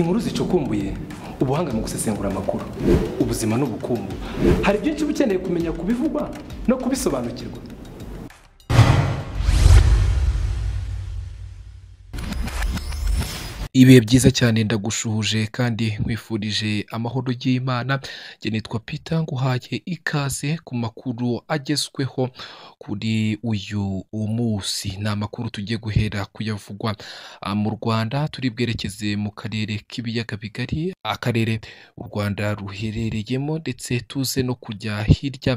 inkuru zicukumbuye ubuhanga mu gusesengura amakuru ubuzima n'ubukungu hari byinshi uba ukeneye kumenya kubivugwa no kubisobanukirwa ibihe byiza cyane ndagushuhuje kandi nkwifurije amahoro y'imana njye nitwa Peter nguhaye ikaze ku makuru agezweho kuri uyu munsi ni amakuru tugiye guhera kuyavugwa ah, mu rwanda turi bwerekeze mu karere k'ibiyaga bigari akarere u rwanda ruherereyemo ndetse tuze no kujya hirya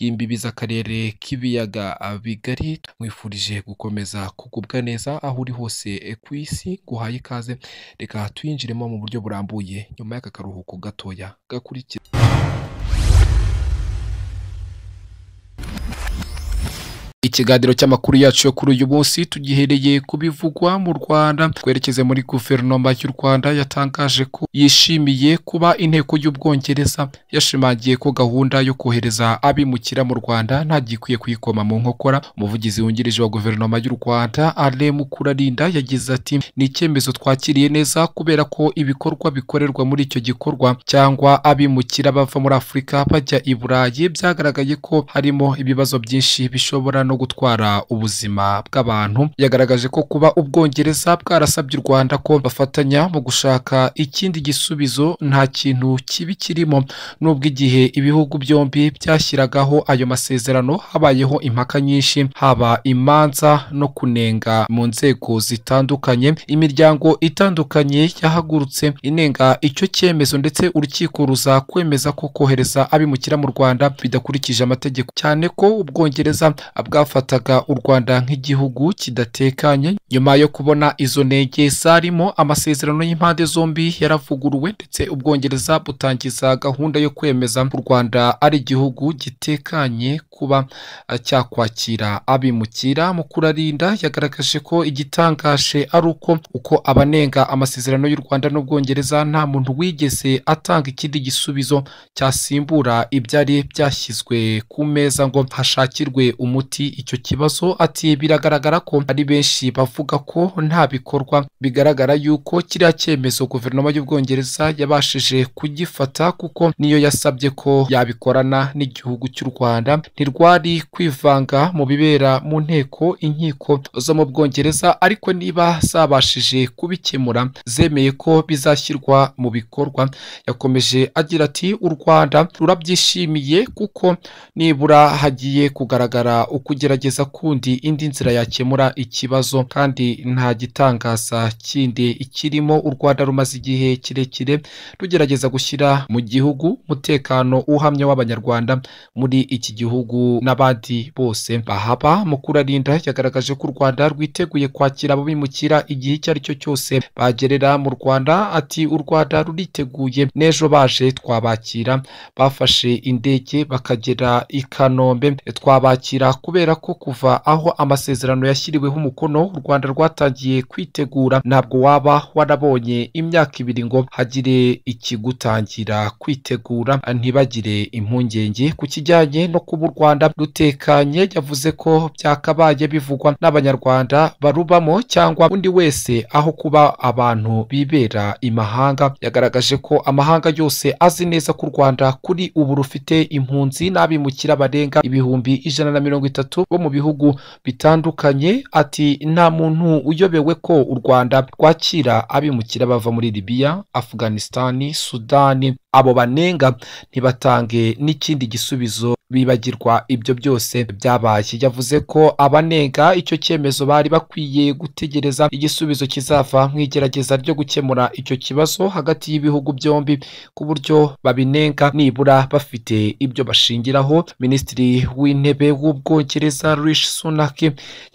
y'imbibi z'akarere k'ibiyaga ah, bigari mwifurije gukomeza kugubwa neza aho uri hose eh, ku isi guhaye ikaze reka tuyinjiremo mu buryo burambuye nyuma y'aka karuhuko gatoya gakurikira ikiganiro cy'amakuru yacu yo kuri uyu munsi tugihereye kubivugwa mu rwanda twerekeze muri guverinoma y'u rwanda yatangaje ko yishimiye kuba inteko y'ubwongereza yashimangiye ko gahunda yo kohereza abimukira mu rwanda nta gikwiye kuyikoma mu nkokora umuvugizi wungirije wa guverinoma y'u rwanda ale mukurarinda yagize ati ni icyemezo twakiriye neza kubera ko ibikorwa bikorerwa muri icyo gikorwa cyangwa abimukira bava muri afurika bajya i burayi byagaragaye ko harimo ibibazo byinshi bishobora no gutwara ubuzima bw'abantu yagaragaje ko kuba ubwongereza bwarasabye u rwanda ko bafatanya mu gushaka ikindi gisubizo nta kintu kibi kirimo nubwo igihe ibihugu byombi byashyiragaho ayo masezerano habayeho impaka nyinshi haba imanza no kunenga mu nzego zitandukanye imiryango itandukanye yahagurutse inenga icyo cyemezo ndetse urukiko ruza kwemeza ko kohereza abimukira mu rwanda bidakurikije amategeko cyane ko ubwongereza bwafata bafataga u rwanda nk'igihugu kidatekanye nyuma yo kubona izo ntege zarimo amasezerano y'impande zombi yaravuguruwe ndetse ubwongereza butangiza gahunda yo kwemeza u rwanda ari igihugu gitekanye kuba cyakwakira abimukira mu kurarinda yagaragaje ko igitangaje ari uko uko abanenga amasezerano y'u rwanda n'ubwongereza nta muntu wigeze atanga ikindi gisubizo cyasimbura ibyari byashyizwe ku meza ngo hashakirwe umuti icyo kibazo ati biragaragara ko ari benshi bavuga ko nta bikorwa bigaragara yuko kiriya cyemezo guverinoma y'ubwongereza yabashije kugifata kuko niyo yasabye ko yabikorana n'igihugu cy'u rwanda ntirwari kwivanga mu bibera mu nteko inkiko zo mu bwongereza ariko niba zabashije kubikemura zemeye ko bizashyirwa mu bikorwa yakomeje agira ati u rwanda rurabyishimiye kuko nibura hagiye kugaragara ukugira kugerageza kundi indi nzira yakemura ikibazo kandi nta gitangaza kindi ikirimo u rwanda rumaze igihe kirekire rugerageza gushyira mu gihugu umutekano uhamye w'abanyarwanda muri iki gihugu n'abandi bose bahaba mu mukurarinda yagaragaje ko u rwanda rwiteguye kwakira ababimukira igihe icyo ari cyo cyose bagerera mu rwanda ati u rwanda ruriteguye n'ejo baje twabakira bafashe indege bakagera i kanombe twabakira kubera ko kuva aho amasezerano yashyiriweho umukono u rwanda rwatangiye kwitegura ntabwo waba warabonye imyaka ibiri ngo hagire ikigutangira kwitegura ntibagire impungenge ku kijyanye no kuba u rwanda rutekanye yavuze ko byakabaye bivugwa n'abanyarwanda barubamo cyangwa undi wese aho kuba abantu bibera imahanga yagaragaje ko amahanga yose azi neza ko u rwanda kuri ubu rufite impunzi n'abimukira barenga ibihumbi ijana na mirongo itatu bo mu bihugu bitandukanye ati nta muntu uyobewe ko u rwanda rwakira abimukira bava muri libiya afuganisitani sudani abo banenga ntibatange n'ikindi gisubizo bibagirwa ibyo byose byabaye yavuze ko abanenga icyo cyemezo bari bakwiye gutegereza igisubizo kizava mu igerageza ryo gukemura icyo kibazo hagati y'ibihugu byombi ku buryo babinenga nibura bafite ibyo bashingiraho minisitiri w'intebe w'ubwongereza rishi sunaki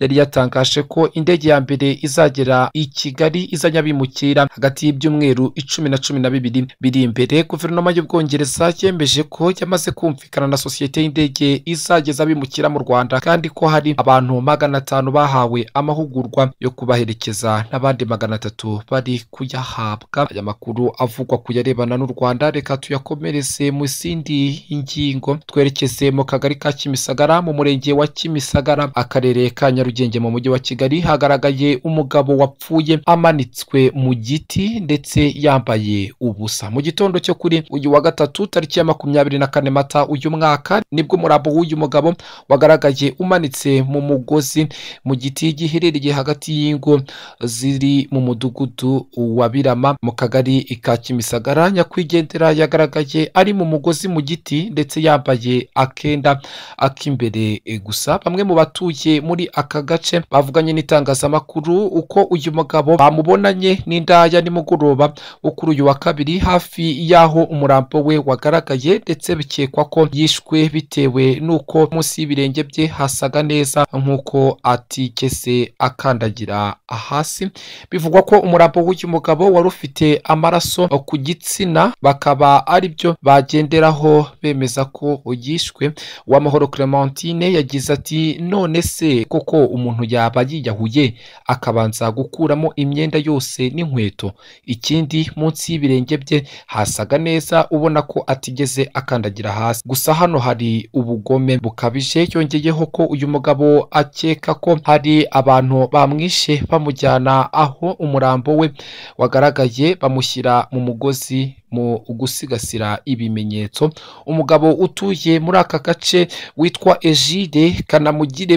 yari yatangaje ko indege ya mbere izagera i kigali izajya bimukira hagati y'ibyumweru icumi na cumi na bibiri biri imbere guverinoma y'ubwongereza yemeje ko yamaze kumvikana na sosiyete indege izageza bimukira mu rwanda kandi ko hari abantu magana atanu bahawe amahugurwa yo kubaherekeza n'abandi magana atatu bari kuyahabwa aya makuru avugwa ku n'u rwanda reka tuyakomereze mu zindi ngingo twerekeze mu kagari ka kimisagara mu murenge wa kimisagara akarere ka nyarugenge mu mujyi wa kigali hagaragaye umugabo wapfuye amanitswe mu giti ndetse yambaye ubusa mu gitondo cyo kuri uyu wa gatatu tariki ya makumyabiri na kane mata uyu mwaka nibwo umurambo w'uyu mugabo wagaragaye umanitse mu mugozi mu giti giherereye hagati y'ingo ziri mu mudugudu wa birama mu kagari ka kimisagara nyakwigendera yagaragaye ari mu mugozi mu giti ndetse yambaye akenda ak'imbere gusa bamwe mu batuye muri aka gace bavuganye n'itangazamakuru uko uyu mugabo bamubonanye n'indaya nimugoroba wo kuri uyu wa kabiri hafi y'aho umurambo we wagaragaye ndetse bikekwa ko yishwe bitewe n'uko munsi y'ibirenge bye hasaga neza nk'uko atikese akandagira hasi bivugwa ko umurambo w'uyu mugabo wari ufite amaraso ku gitsina bakaba ari byo bagenderaho bemeza ko yishwe uwamahoro clementine yagize ati none se koko umuntu yaba yiyahuye akabanza gukuramo imyenda yose n'inkweto ikindi munsi y'ibirenge bye hasaga neza ubona ko atigeze akandagira hasi gusa hano hari ubugome bukabije yongeyeho ko uyu mugabo akeka ko hari abantu bamwishe bamujyana aho umurambo we wagaragaye bamushyira mu mugozi mu gusigasira ibimenyetso umugabo utuye muri aka gace witwa ejide kanamugire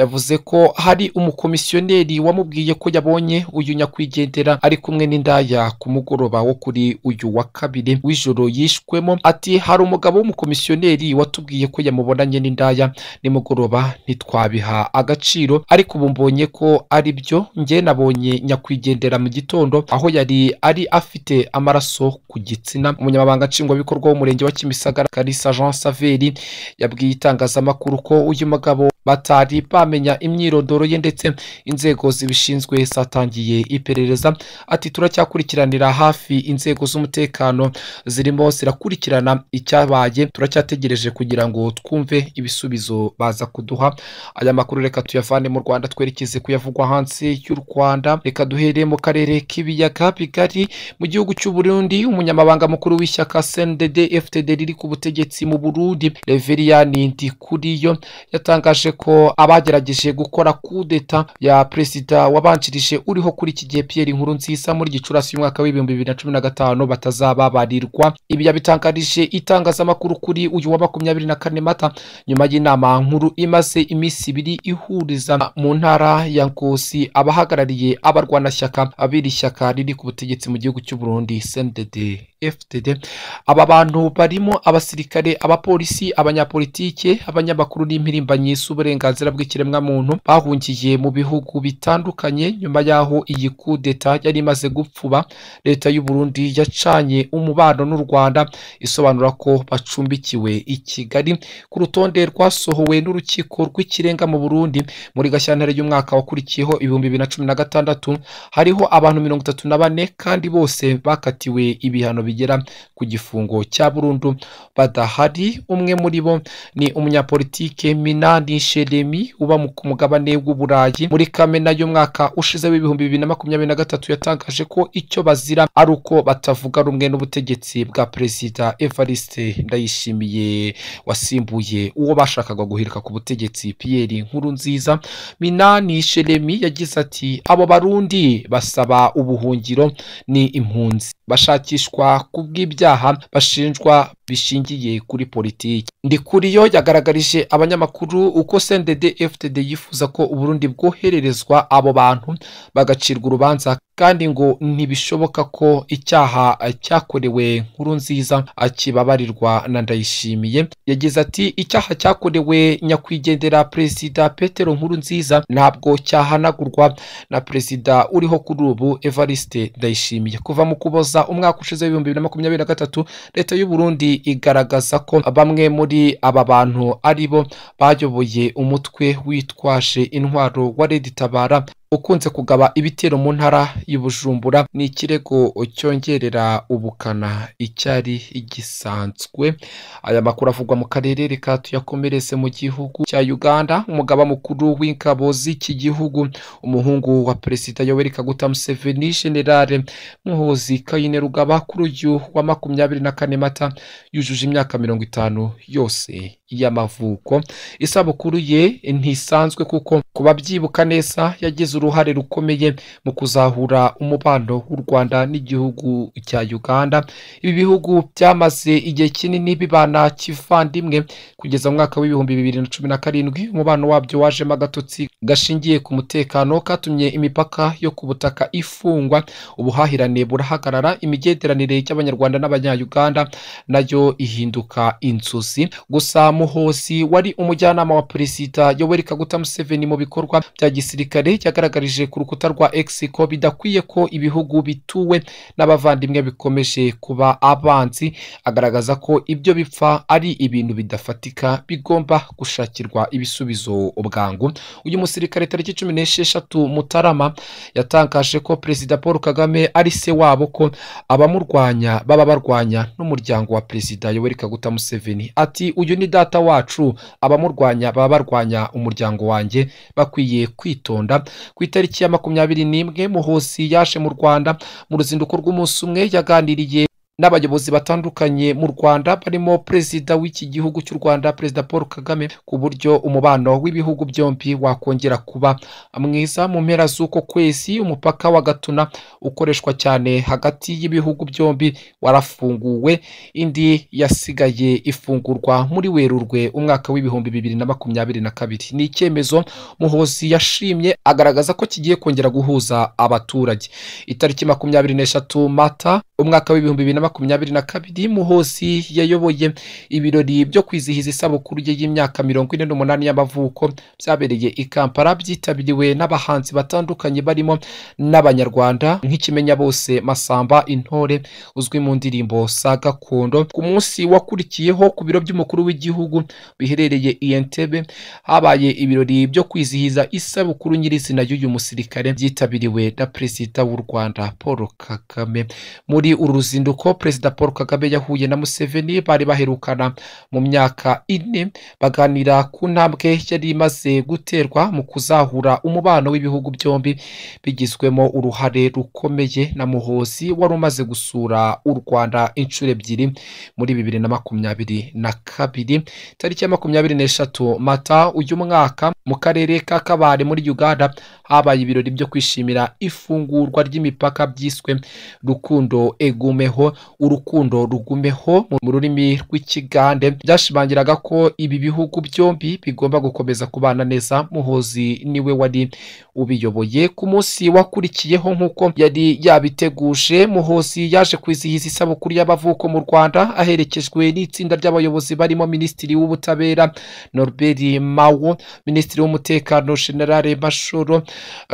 yavuze ko hari umukomisiyoneri wamubwiye ko yabonye uyu nyakwigendera ari kumwe n'indaya ku mugoroba wo kuri uyu wa kabiri w'ijoro yishwemo ati hari umugabo w'umukomisiyoneri watubwiye ko yamubonanye n'indaya nimugoroba ntitwabiha agaciro ariko ubu mbonye ko ari byo nge nabonye nyakwigendera mu gitondo aho yari ari afite amaraso ku giti Gitsina umunyamabanga nshingwabikorwa w'umurenge wa Kimisagara Kalisa Jean Saveri yabwiye itangazamakuru ko uyu mugabo batari bamenya imyirondoro ye ndetse inzego zibishinzwe zatangiye iperereza ati turacyakurikiranira hafi inzego z'umutekano zirimo zirakurikirana icyabaye turacyategereje kugira ngo twumve ibisubizo baza kuduha aya makuru reka tuyavane mu rwanda twerekeze kuyavugwa hanze y'u rwanda reka duhere mu karere k'ibiyaga bigari mu gihugu cy'uburundi umunyamabanga umunyamabanga mukuru w'ishyaka CNDD FTD riri ku butegetsi mu Burundi Reveriyani Ntikuriyo yatangaje ko abagerageje gukora kudeta ya perezida wabanjirije uriho kuri iki gihe Pierre Nkurunziza muri Gicurasi y'umwaka w'ibihumbi bibiri na cumi na gatanu batazababarirwa ibi yabitangarije itangazamakuru kuri uyu wa makumyabiri na kane mata nyuma y'inama nkuru imaze iminsi ibiri ihuriza mu ntara ya Ngozi abahagarariye abarwanashyaka abiri shyaka riri ku butegetsi mu gihugu cy'u Burundi CNDD fdd aba bantu barimo abasirikare abapolisi abanyapolitike abanyamakuru n'impirimbanyi z'uburenganzira bw'ikiremwamuntu bahungiye mu bihugu bitandukanye nyuma y'aho iyi kudeta yari imaze gupfuba leta y'u Burundi yacanye umubano n'u rwanda isobanura ko bacumbikiwe i kigali ku rutonde rwasohowe n'urukiko rw'ikirenga mu burundi muri gashyantare y'umwaka wakurikiyeho ibihumbi bibiri na cumi na gatandatu hariho abantu mirongo itatu na bane kandi bose bakatiwe ibihano bigera ku gifungo cya burundu badahari umwe muri bo ni umunyapolitike minani sheremi uba ku mugabane w'uburayi muri kamena y'umwaka ushize w'ibihumbi bibiri na makumyabiri na gatatu yatangaje ko icyo bazira ari uko batavuga rumwe n'ubutegetsi bwa perezida evariste ndayishimiye wasimbuye uwo bashakaga guhirika ku butegetsi piyeri nkuru nziza minani sheremi yagize ati abo barundi basaba ubuhungiro ni impunzi bashakishwa ku bw'ibyaha bashinjwa bishingiye kuri politiki ndikuriyo yagaragarije abanyamakuru uko sendede fdd yifuza ko uburundi bwohererezwa abo bantu bagacirwa urubanza kandi ngo ntibishoboka ko icyaha eh, cyakorewe nkuru nziza akibabarirwa na ndayishimiye yagize ati icyaha cyakorewe nyakwigendera perezida petero nkuru nziza ntabwo cyahanagurwa na perezida uriho kuri ubu evariste ndayishimiye kuva mu kuboza umwaka ushize w'ibihumbi bibiri na makumyabiri na gatatu leta y'u Burundi igaragaza ko bamwe muri aba bantu ari bo bayoboye umutwe witwaje intwaro wa reditabara ukunze kugaba ibitero mu ntara y'ubujumbura ni ikirego cyongerera ubukana icyari gisanzwe aya makuru avugwa mu karere reka tuyakomereze mu gihugu cya uganda umugaba mukuru w'ingabo z'iki gihugu umuhungu wa perezida yoweri kaguta museveni generale muhozi kayine rugaba kuri uyu wa makumyabiri na kane mata yujuje imyaka mirongo itanu yose y'amavuko isabukuru ye ntisanzwe kuko ku babyibuka neza yagize uruhare rukomeye mu kuzahura umubano w'u rwanda n'igihugu cya uganda ibi bihugu byamaze igihe kinini bibana kivandimwe kugeza mu mwaka w'ibihumbi bibiri na cumi na karindwi umubano wabyo wajemo agatotsi gashingiye ku mutekano katumye imipaka yo ku butaka ifungwa ubuhahirane burahagarara imigenderanire y'abanyarwanda n'abanyayuganda nayo ihinduka inzozi gusa Muhosi wari umujyanama wa perezida Yoweri Kaguta Museveni mu bikorwa bya gisirikare cyagaragarije ku rukuta rwa X bidakwiye ko ibihugu bituwe n'abavandimwe bikomeje kuba abanzi agaragaza ko ibyo bipfa ari ibintu bidafatika bigomba gushakirwa ibisubizo bwangu uyu musirikare tariki cumi n'esheshatu Mutarama yatangaje ko perezida Paul Kagame ari se wabo ko abamurwanya baba barwanya n'umuryango wa perezida Yoweri Kaguta Museveni ati uyu ni data data wacu abamurwanya baba barwanya umuryango wanjye bakwiye kwitonda ku itariki ya makumyabiri n'imwe muhosi yaje mu rwanda mu ruzinduko rw'umunsi umwe yaganiriye n'abayobozi batandukanye mu rwanda barimo perezida w'iki gihugu cy'u rwanda perezida paul kagame ku buryo umubano w'ibihugu byombi wakongera kuba mwiza mu mpera z'uko kwezi umupaka wa gatuna ukoreshwa cyane hagati y'ibihugu byombi warafunguwe indi yasigaye ifungurwa muri werurwe umwaka w'ibihumbi bibiri na makumyabiri na kabiri ni icyemezo muhozi yashimye agaragaza ko kigiye kongera guhuza abaturage itariki makumyabiri n'eshatu mata umwaka w'ibihumbi bibiri na makumyabiri na kabiri muhosi yayoboye ibirori byo kwizihiza isabukuru ye y'imyaka mirongo ine n'umunani y'amavuko byabereye i kampala byitabiriwe n'abahanzi batandukanye barimo n'abanyarwanda nk'ikimenya bose masamba intore uzwi mu ndirimbo sa gakondo ku munsi wakurikiyeho ku biro by'umukuru w'igihugu biherereye i entebe habaye ibirori byo kwizihiza isabukuru nyirizina y'uyu musirikare byitabiriwe na perezida w'u rwanda paul kagame muri uru ruzinduko perezida paul kagame yahuye na museveni bari baherukana mu myaka ine baganira ku ntambwe yari imaze guterwa mu kuzahura umubano w'ibihugu byombi bigizwemo uruhare rukomeye na muhozi wari umaze gusura u rwanda inshuro ebyiri muri bibiri na makumyabiri na kabiri tariki ya makumyabiri n'eshatu mata uyu mwaka mu karere ka kabare muri uganda habaye ibirori byo kwishimira ifungurwa ry'imipaka byiswe rukundo egumeho urukundo rugumeho mu rurimi rw'ikigande byashimangiraga ko ibi bihugu byombi bigomba gukomeza kubana neza muhozi niwe wari ubiyoboye ku munsi wakurikiyeho nk'uko yari yabiteguje muhozi yaje kwizihiza isabukuru y'abavuko mu rwanda aherekejwe n'itsinda ry'abayobozi barimo minisitiri w'ubutabera norbert mawo minisitiri minisitiri w'umutekano generale mashoro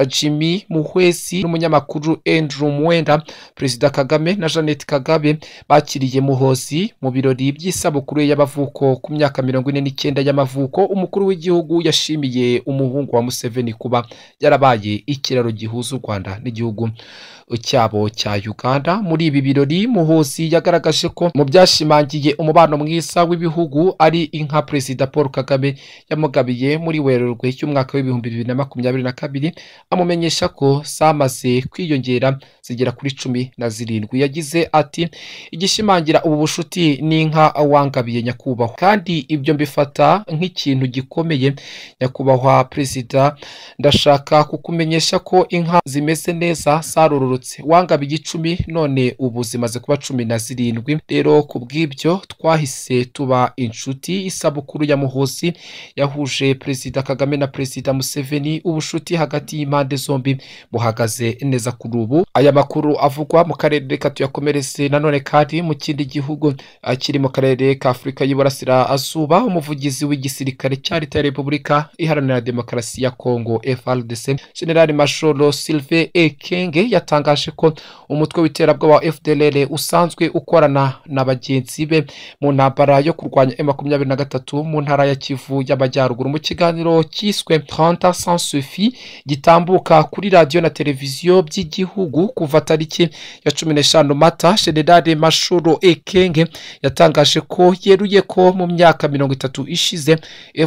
jimmy muhwesi n'umunyamakuru andrew muwenda perezida kagame na jeannette kagame bakiriye muhozi mu birori by'isabukuru y'amavuko ku myaka mirongo ine n'icyenda y'amavuko umukuru w'igihugu yashimiye umuhungu wa museveni kuba yarabaye ikiraro gihuza u rwanda n'igihugu cyabo cya uganda muri ibi birori muhusi yagaragaje ko mu byashimangiye umubano mwiza w'ibihugu ari inka perezida paul kagame yamugabiye muri werurwe y'umwaka w'ibihumbi bibiri na makumyabiri na kabiri amumenyesha ko zamaze kwiyongera zigera kuri cumi na zirindwi yagize ati igishimangira ubu bushuti n'inka wangabiye nyakubahwa kandi ibyo mbifata nk'ikintu gikomeye nyakubahwa perezida ndashaka kukumenyesha ko inka zimeze neza zarororotse zizengurutse wangaba igicumi none ubu zimaze kuba cumi na zirindwi rero ku bw'ibyo twahise tuba inshuti isabukuru ya muhozi yahuje perezida kagame na perezida museveni ubucuti hagati y'impande zombi buhagaze neza kuri ubu aya makuru avugwa mu karere reka tuyakomereze nanone kandi mu kindi gihugu kiri mu karere ka afurika y'iburasirazuba umuvugizi w'igisirikare cya leta ya repubulika iharanira demokarasi ya kongo frdc general mashoro silve ekenge yatanga yatangaje ko umutwe w'iterabwoba wa fdlr usanzwe ukorana na bagenzi be mu ntambara yo kurwanya m makumyabiri na gatatu mu ntara ya kivu y'amajyaruguru mu kiganiro cyiswe trenta sans sufi gitambuka kuri radiyo na televiziyo by'igihugu kuva tariki ya cumi n'eshanu mata generale mashuro ekenge yatangaje ko yeruye ko mu myaka mirongo itatu ishize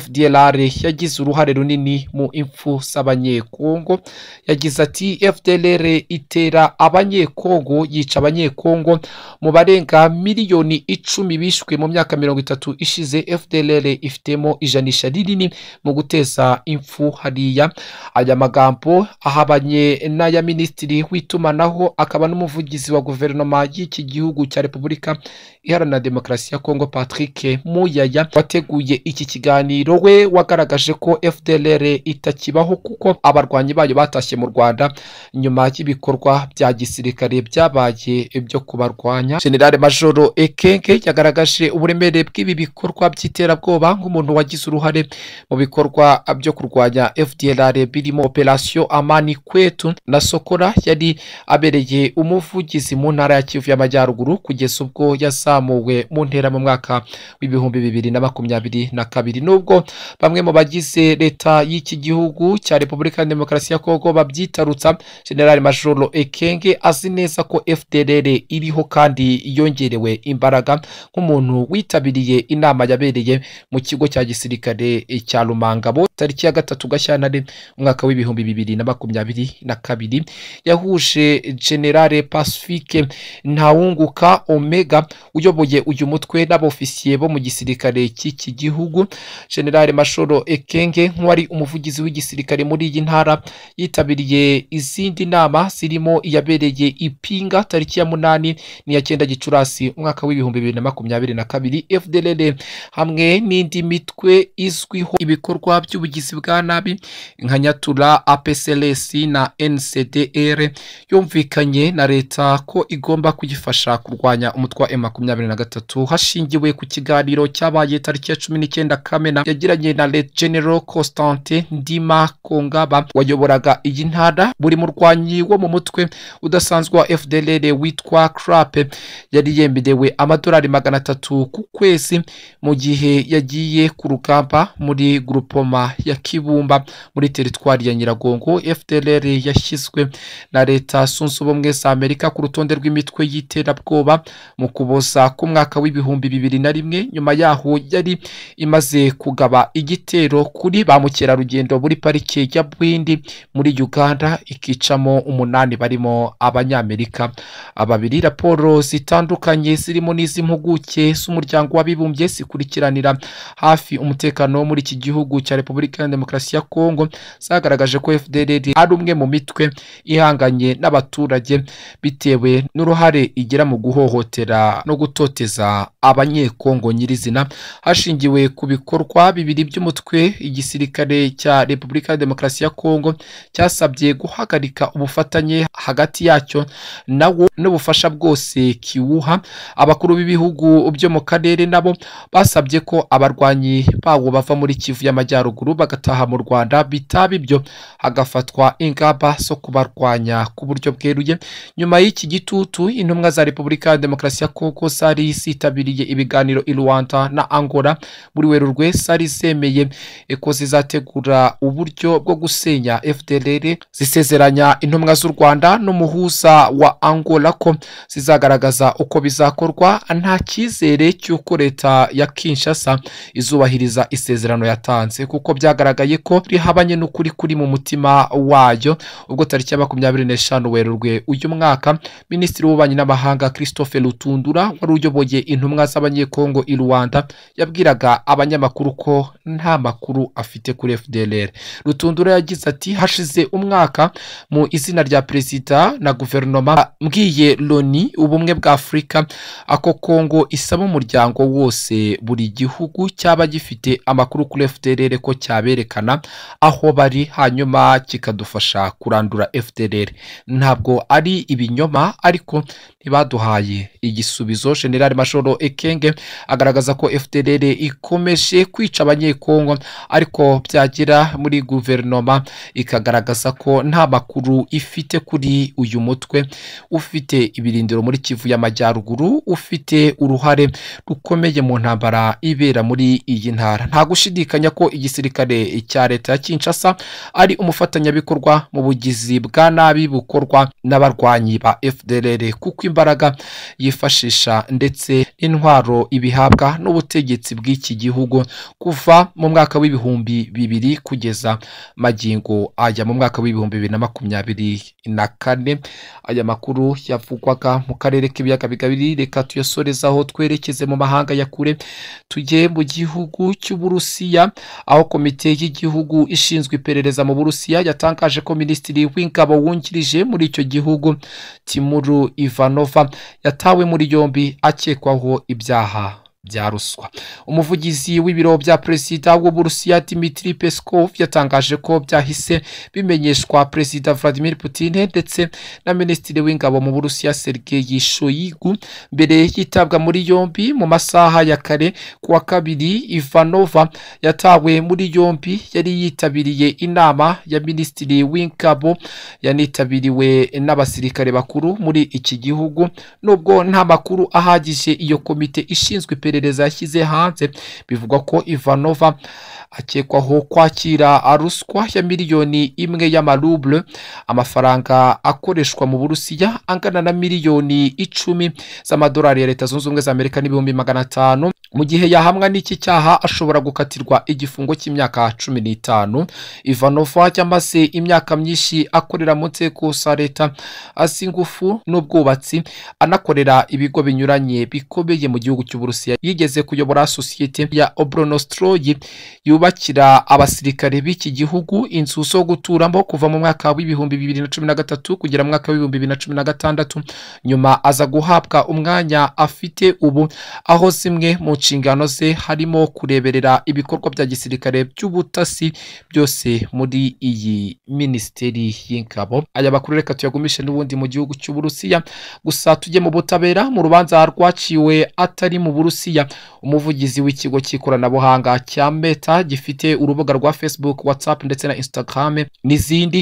fdlr yagize uruhare runini mu impfu z'abanyekongo yagize ati fdr ite atera abanyekongo yica abanyekongo mu barenga miliyoni icumi bishwe mu myaka mirongo itatu ishize fdlr ifitemo ijanisha rinini mu guteza impfu hariya aya magambo ahabanye n'aya minisitiri w'itumanaho akaba n'umuvugizi wa guverinoma y'iki gihugu cya repubulika iharanira demokarasi ya kongo patrick muyaya wateguye iki kiganiro we wagaragaje ko fdlr itakibaho kuko abarwanyi bayo batashye mu rwanda nyuma y'ibikorwa bya gisirikare byabaye ibyo kubarwanya generale majoro ekenge yagaragaje uburemere bw'ibi bikorwa by'iterabwoba nk'umuntu wagize uruhare mu bikorwa byo kurwanya fdlr birimo operasiyo amani kwetu na sokora yari abereye umuvugizi mu ntara ya kivu y'amajyaruguru kugeza ubwo yazamuwe mu ntera mu mwaka w'ibihumbi bibiri na makumyabiri na kabiri nubwo bamwe mu bagize leta y'iki gihugu cya repubulika ya demokarasi ya kongo babyitarutsa generale majoro ekenge bekenge azi neza ko fdr iriho kandi yongerewe imbaraga nk'umuntu witabiriye inama yabereye mu kigo cya gisirikare cya rumangabo tariki ya gatatu gashyantare umwaka w'ibihumbi bibiri na makumyabiri na kabiri yahuje generale pacifique ntawunguka omega uyoboye uyu mutwe n'abofisiye bo mu gisirikare cy'iki gihugu generale mashoro ekenge nk'uwari umuvugizi w'igisirikare muri iyi ntara yitabiriye izindi nama zirimo iyabereye ipinga tariki ya munani n'iya cyenda gicurasi umwaka w'ibihumbi bibiri na makumyabiri na kabiri fdrl hamwe n'indi mitwe izwiho ibikorwa by'ubu ubugizi bwa nabi nka nyatura apcs na ncdr yumvikanye na leta ko igomba kuyifasha kurwanya umutwe wa makumyabiri na gatatu hashingiwe ku kiganiro cyabaye tariki ya cumi n'icyenda kamena yagiranye na leta General constante ndima kongaba wayoboraga iyi ntara buri murwanyi wo mu mutwe udasanzwe wa fdr witwa crape yari yemerewe amadolari magana atatu ku kwezi mu gihe yagiye ku rugamba muri gurupoma ya kibumba muri teritwari ya nyiragongo fdrr yashyizwe na leta zunze ubumwe za amerika ku rutonde rw'imitwe y'iterabwoba mu kuboza k'umwaka w'ibihumbi bibiri na rimwe nyuma yaho yari imaze kugaba igitero kuri ba mukerarugendo muri parike ya bwindi muri uganda ikicamo umunani barimo abanyamerika babiri raporo zitandukanye zirimo n'iz'impuguke z'umuryango w'abibumbye zikurikiranira hafi umutekano wo muri iki gihugu cya repubulika Repubulika ya Demokarasi ya Kongo zagaragaje ko FDLR ari umwe mu mitwe ihanganye n'abaturage bitewe n'uruhare igira mu guhohotera no gutoteza abanyekongo nyirizina hashingiwe ku bikorwa bibiri by'umutwe igisirikare cya Repubulika ya Demokarasi ya Kongo cyasabye guhagarika ubufatanye hagati yacyo nawo n'ubufasha bwose kiwuha abakuru b'ibihugu byo mu karere nabo basabye ko abarwanyi bawo bava muri Kivu y'amajyaruguru bagataha mu rwanda bitaba ibyo hagafatwa ingamba zo kubarwanya ku buryo bweruye nyuma y'iki gitutu intumwa za repubulika ya demokarasi ya kongo zari zitabiriye ibiganiro i rwanda na angola buri werurwe zari zemeye ko zizategura uburyo bwo gusenya fdrr zisezeranya intumwa z'u rwanda n'umuhuza wa angola ko zizagaragaza uko bizakorwa nta cyizere cy'uko leta ya kinshasa izubahiriza isezerano yatanze kuko bya byagaragaye ko rihabanye n'ukuri kuri mu mutima wayo ubwo tariki ya makumyabiri n'eshanu werurwe uyu mwaka minisitiri w'ububanyi n'amahanga christophe rutundura wari uyoboye intumwa z'abanyekongo i rwanda yabwiraga abanyamakuru ko nta makuru afite kuri fdrr rutundura yagize ati hashize umwaka mu izina rya perezida na guverinoma mbwiye loni ubumwe bwa afurika ako kongo isaba umuryango wose buri gihugu cyaba gifite amakuru kuri fdrr ko cyaberekana aho bari hanyuma kikadufasha kurandura FDLR ntabwo ari ibinyoma ariko ntibaduhaye igisubizo General Mashoro Ekenge agaragaza ko FDLR ikomeje kwica abanyekongo ariko byagira muri guverinoma ikagaragaza ko nta makuru ifite kuri uyu mutwe ufite ibirindiro muri Kivu y'Amajyaruguru ufite uruhare rukomeye mu ntambara ibera muri iyi ntara nta gushidikanya ko igisirikare gisirikare cya leta ya kinshasa ari umufatanyabikorwa mu bugizi bwa nabi bukorwa n'abarwanyi ba fdr kuko imbaraga yifashisha ndetse intwaro ibihabwa n'ubutegetsi bw'iki gihugu kuva mu mwaka w'ibihumbi bibiri kugeza magingo ajya mu mwaka w'ibihumbi bibiri na makumyabiri na kane aya makuru yavugwaga mu karere k'ibiyaga bigabiri reka tuyasorezaho twerekeze mu mahanga ya kure tujye mu gihugu cy'uburusiya aho komite komite y'igihugu ishinzwe iperereza mu burusiya yatangaje ko minisitiri w'ingabo wungirije muri icyo gihugu timuru ivanova yatawe muri yombi akekwaho ibyaha bya ruswa umuvugizi w'ibiro bya perezida w'uburusiya dimitri peskov yatangaje ko byahise bimenyeshwa perezida vladimir Putin ndetse na minisitiri w'ingabo mu burusiya sergei shoyigu mbere y'itabwa muri yombi mu masaha ya kare ku wa kabiri ivanova yatawe muri yombi yari yitabiriye inama ya minisitiri w'ingabo yanitabiriwe n'abasirikare bakuru muri iki gihugu nubwo nta makuru ahagije iyo komite ishinzwe iperereza iperereza yashyize hanze bivugwa ko ivanova akekwaho kwakira ruswa ya miliyoni imwe y'amarubure amafaranga akoreshwa mu burusiya angana na miliyoni icumi z'amadolari ya leta zunze ubumwe za amerika n'ibihumbi magana atanu mu gihe yahamwa n'iki cyaha ashobora gukatirwa igifungo cy'imyaka cumi n'itanu ivanova cyangwa se imyaka myinshi akorera mu nzego za leta asi ingufu n'ubwubatsi anakorera ibigo binyuranye bikomeye mu gihugu cy'uburusiya yigeze kuyobora sosiyete ya obronostroy yubakira abasirikare b'iki gihugu inzu zo guturamo kuva mu mwaka w'ibihumbi bibiri na cumi na gatatu kugera mu mwaka w'ibihumbi bibiri na cumi na gatandatu nyuma aza guhabwa umwanya afite ubu aho zimwe mu nshingano ze harimo kureberera ibikorwa bya gisirikare by'ubutasi byose muri iyi minisiteri y'ingabo aya makuru reka tuyagumishe n'ubundi mu gihugu cy'uburusiya gusa tujye mu butabera mu rubanza rwaciwe atari mu burusiya Nigeria umuvugizi w'ikigo cy'ikoranabuhanga cya meta gifite urubuga rwa facebook whatsapp ndetse na instagram n'izindi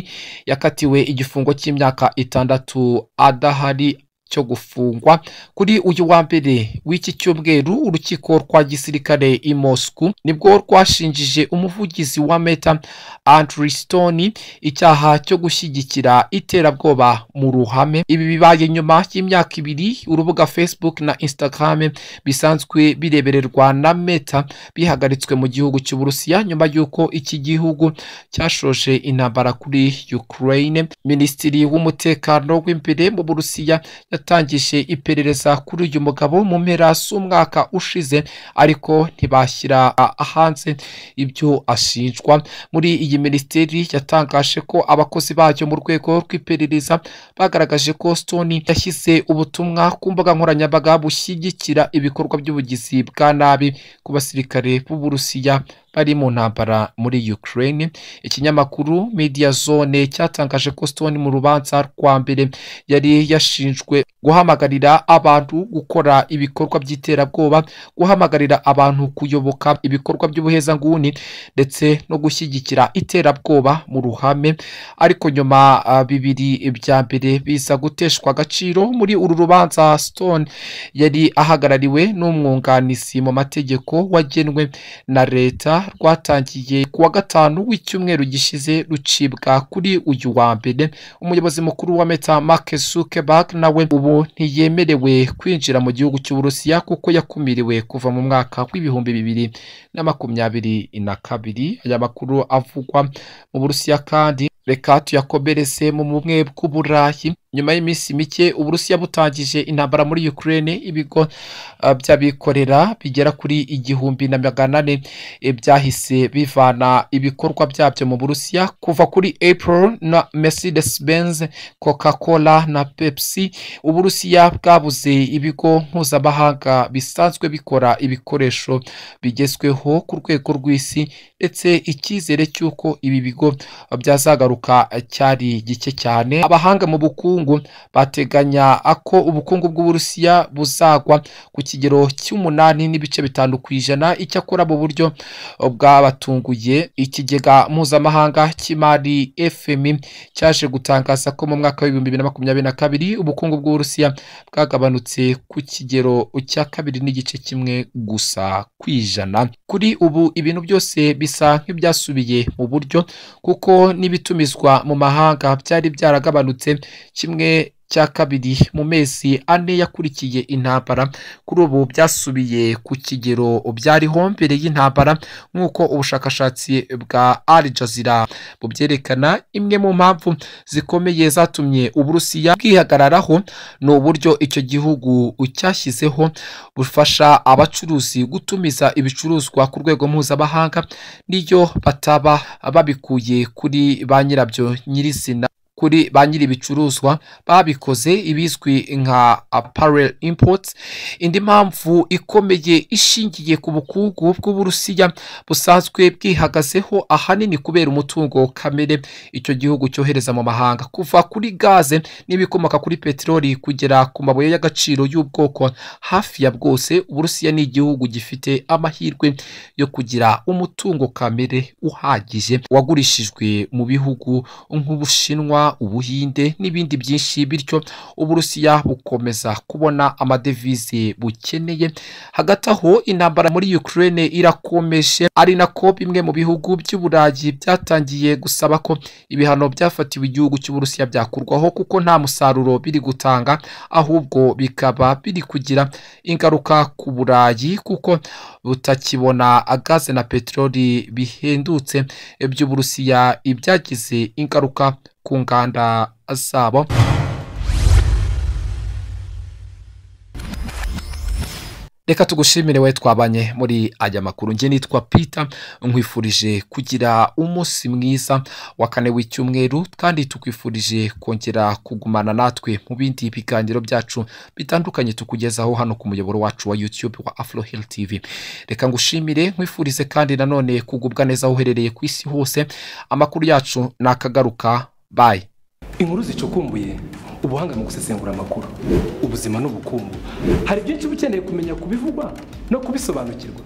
yakatiwe igifungo cy'imyaka itandatu adahari cyo gufungwa kuri uyu wa mbere w'iki cyumweru urukiko rwa gisirikare i moscou nibwo rwashinjije umuvugizi wa meta andrew stone icyaha cyo gushyigikira iterabwoba mu ruhame ibi bibaye nyuma y'imyaka ibiri urubuga facebook na instagram bisanzwe birebererwa na meta bihagaritswe mu gihugu cy'uburusiya nyuma y'uko iki gihugu cyashoje intambara kuri ukraine minisitiri w'umutekano w'imbere mu burusiya yatangije iperereza kuri uyu mugabo mu mpera z'umwaka ushize ariko ntibashyira hanze ibyo ashinjwa muri iyi minisiteri yatangaje ko abakozi bayo mu rwego rw'iperereza bagaragaje ko stoni yashyize ubutumwa ku mbuga nkoranyambaga bushyigikira ibikorwa by'ubugizi bwa nabi ku basirikare b'uburusiya bari mu ntambara muri Ukraine ikinyamakuru media zone cyatangaje ko Stone mu rubanza rwa mbere yari yashinjwe guhamagarira abantu gukora ibikorwa by'iterabwoba guhamagarira abantu kuyoboka ibikorwa by'ubuhezanguni ndetse no gushyigikira iterabwoba mu ruhame ariko nyuma ah, bibiri bya mbere biza guteshwa agaciro muri uru rubanza Stone yari ahagarariwe n'umwunganizi mu mategeko wagenwe na leta rwatangiye ku wa gatanu w'icyumweru gishize rucibwa kuri uyu wa mbere umuyobozi mukuru wa meta mark zuckerberg nawe ubu ntiyemerewe kwinjira mu gihugu cy'uburusiya kuko yakumiriwe kuva mu mwaka w'ibihumbi bibiri na makumyabiri na kabiri aya makuru avugwa mu burusiya kandi reka tuyakomereze mu bumwe bw'uburayi nyuma y'iminsi mike uburusiya butangije intambara muri ukraine ibigo uh, by'abikorera bigera kuri igihumbi na magana ane eh, byahise bivana ibikorwa byabyo mu burusiya kuva kuri april na mercedes benz coca cola na pepsi uburusiya bwabuze ibigo mpuzamahanga bisanzwe bikora ibikoresho bigezweho ku rwego rw'isi ndetse icyizere cy'uko ibi bigo byazagaruka cyari gike cyane abahanga mu bukungu ubukungu bateganya ko ubukungu bw'uburusiya buzagwa ku kigero cy'umunani n'ibice bitanu ku ijana icyakora mu buryo bwabatunguye ikigega mpuzamahanga cy'imari fmi cyaje gutangaza ko mu mwaka w'ibihumbi bibiri na makumyabiri na kabiri ubukungu bw'uburusiya bwagabanutse ku kigero cya kabiri n'igice kimwe gusa ku ijana kuri ubu ibintu byose bisa nk'ibyasubiye mu buryo kuko n'ibitumizwa mu mahanga byari byaragabanutse kimwe kimwe cya kabiri mu mezi ane yakurikiye intambara kuri ubu byasubiye ku kigero byariho mbere y'intambara nk'uko ubushakashatsi bwa Al Jazira bubyerekana imwe mu mpamvu zikomeye zatumye uburusiya bwihagararaho ni uburyo icyo gihugu cyashyizeho bufasha abacuruzi gutumiza ibicuruzwa ku rwego mpuzamahanga n'iyo bataba babikuye kuri ba nyirabyo nyirizina kuri ba nyiri ibicuruzwa babikoze ibizwi nka apparel imports indi mpamvu ikomeye ishingiye ku bukungu bw'uburusiya busanzwe bwihagazeho ahanini kubera umutungo kamere icyo gihugu cyohereza mu mahanga kuva kuri gaze n'ibikomoka kuri peteroli kugera ku mabuye y'agaciro y'ubwoko hafi ya bwose uburusiya ni igihugu gifite amahirwe yo kugira umutungo kamere uhagije wagurishijwe mu bihugu nk'ubushinwa ubuhinde n'ibindi byinshi bityo uburusiya bukomeza kubona amadevize bukeneye hagati aho intambara muri Ukraine irakomeje ari nako bimwe mu bihugu by'uburayi byatangiye gusaba ko ibihano byafatiwe igihugu cy'uburusiya byakurwaho kuko nta musaruro biri gutanga ahubwo bikaba biri kugira ingaruka ku burayi kuko butakibona gaze na peteroli bihendutse by'uburusiya ibyagize ingaruka ku nganda zabo reka tugushimire we twabanye muri aya makuru njye nitwa Peter nkwifurije kugira umunsi mwiza wa kane w'icyumweru kandi tukwifurije kongera kugumana natwe mu bindi biganiro byacu bitandukanye tukugezaho hano ku muyoboro wacu wa YouTube wa Afro Hill TV reka ngushimire nkwifurize kandi nanone kugubwa neza aho uherereye ku isi hose amakuru yacu nakagaruka bayi inkuru zicukumbuye ubuhanga mu gusesengura amakuru ubuzima n'ubukungu hari byinshi uba ukeneye kumenya kubivugwa no kubisobanukirwa